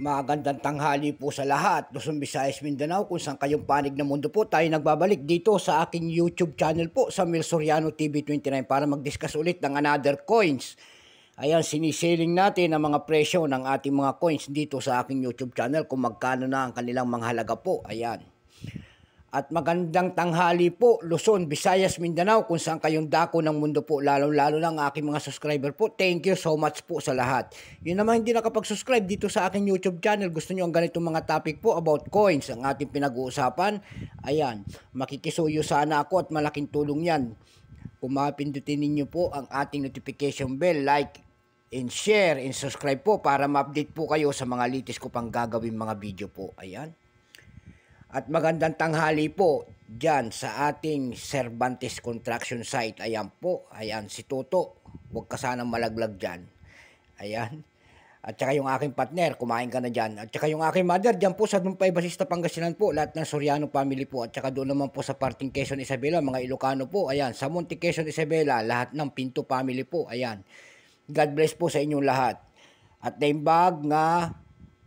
Magandang tanghali po sa lahat. Luzon, Visayas, Mindanao, kung saan kayong panig na mundo po, tayo nagbabalik dito sa aking YouTube channel po sa Mil Soriano TV29 para mag-discuss ulit ng another coins. Ayan, sinisiling natin ang mga presyo ng ating mga coins dito sa aking YouTube channel kung magkano na ang kanilang manghalaga po. Ayan. At magandang tanghali po, Luzon, Visayas, Mindanao, kung saan kayong dako ng mundo po, lalo lalo ng aking mga subscriber po. Thank you so much po sa lahat. Yun naman hindi nakapag-subscribe dito sa aking YouTube channel. Gusto nyo ang ganitong mga topic po about coins, ang ating pinag-uusapan. Ayan, makikisuyo sana ako at malaking tulong yan. Kung mapindutin ninyo po ang ating notification bell, like, and share, and subscribe po para ma-update po kayo sa mga latest ko pang gagawin mga video po. Ayan. At magandang tanghali po dyan sa ating Cervantes Construction Site. Ayan po, ayan si Toto. Huwag ka sanang malaglag dyan. Ayan. At saka yung aking partner, kumain ka na dyan. At saka yung aking mother, dyan po sa Numpay Basista Pangasinan po. Lahat ng Soriano family po. At saka doon naman po sa parting Quezon Isabela, mga Ilocano po. Ayan, sa Monte Quezon Isabela, lahat ng Pinto family po. Ayan. God bless po sa inyong lahat. At naimbag nga,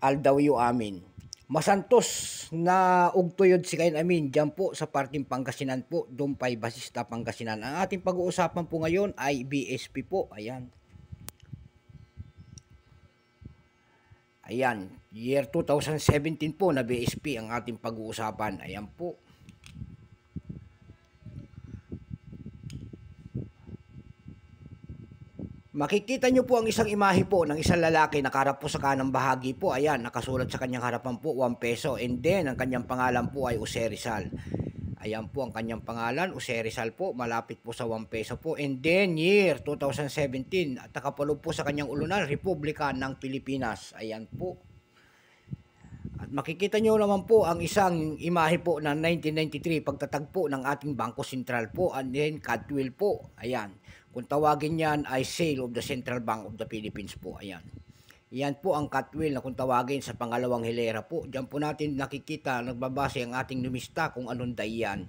aldaw you amin. Masantos na ugtuyod si Kain Amin dyan po sa parting Pangasinan po, Dumpay Basista Pangasinan. Ang ating pag-uusapan po ngayon ay BSP po. Ayan. Ayan, year 2017 po na BSP ang ating pag-uusapan. Ayan po. Makikita nyo po ang isang imahe po ng isang lalaki nakarap po sa kanang bahagi po. Ayan, nakasulat sa kanyang harapan po 1 peso. And then, ang kanyang pangalan po ay Jose Rizal. Ayan po ang kanyang pangalan, Jose Rizal po, malapit po sa 1 peso po. And then, year 2017, at nakapalo po sa kanyang ulunan, Republika ng Pilipinas. Ayan po. Makikita nyo naman po ang isang imahe po ng 1993 pagtatagpo ng ating Bangko Sentral po and then Cadwell po. Ayan. Kung tawagin yan ay sale of the Central Bank of the Philippines po. Ayan. Yan po ang Catwell na kung tawagin sa pangalawang hilera po. Diyan po natin nakikita, nagbabase ang ating numista kung anong day yan.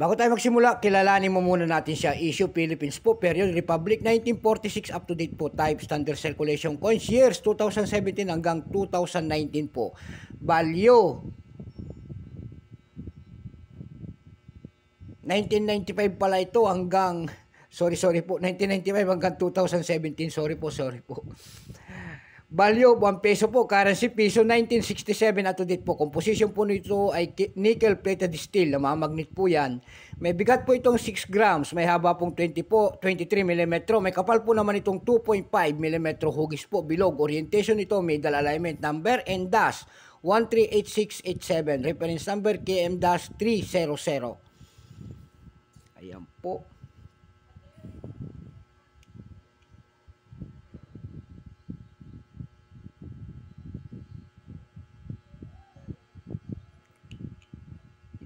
Bago tayo magsimula, kilalanin mo muna natin siya. Issue Philippines po, period Republic 1946 up to date po. Type standard circulation coins years 2017 hanggang 2019 po. Value 1995 pala ito hanggang sorry sorry po 1995 hanggang 2017 sorry po sorry po Value, 1 peso po. Currency, peso 1967 at to date po. Composition po nito ay nickel plated steel. Namamagnet po yan. May bigat po itong 6 grams. May haba pong 20 po, 23 mm. May kapal po naman itong 2.5 mm hugis po. Bilog. Orientation nito, middle alignment number and dash 138687. Reference number KM-300. Ayan po.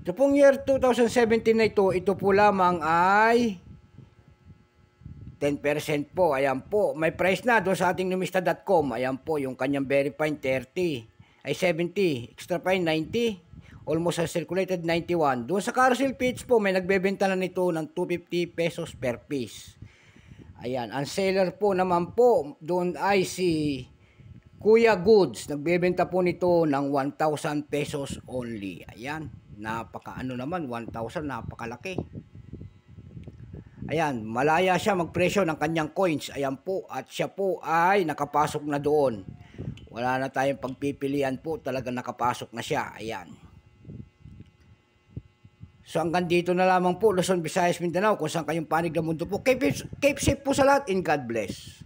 Ito pong year 2017 na ito, ito po lamang ay 10% po. Ayan po. May price na doon sa ating numista.com. Ayan po, yung kanyang very fine 30. Ay 70. Extra fine 90. Almost a circulated 91. Doon sa carousel page po, may nagbebenta na nito ng 250 pesos per piece. Ayan. Ang seller po naman po, doon ay si Kuya Goods, nagbebenta po nito ng 1,000 pesos only. Ayan, napakaano naman, 1,000, napakalaki. Ayan, malaya siya magpresyo ng kanyang coins. Ayan po, at siya po ay nakapasok na doon. Wala na tayong pagpipilian po, talaga nakapasok na siya. Ayan. So hanggang dito na lamang po, Luzon, Visayas, Mindanao, kung saan kayong panig ng mundo po. Keep, keep safe po sa lahat and God bless.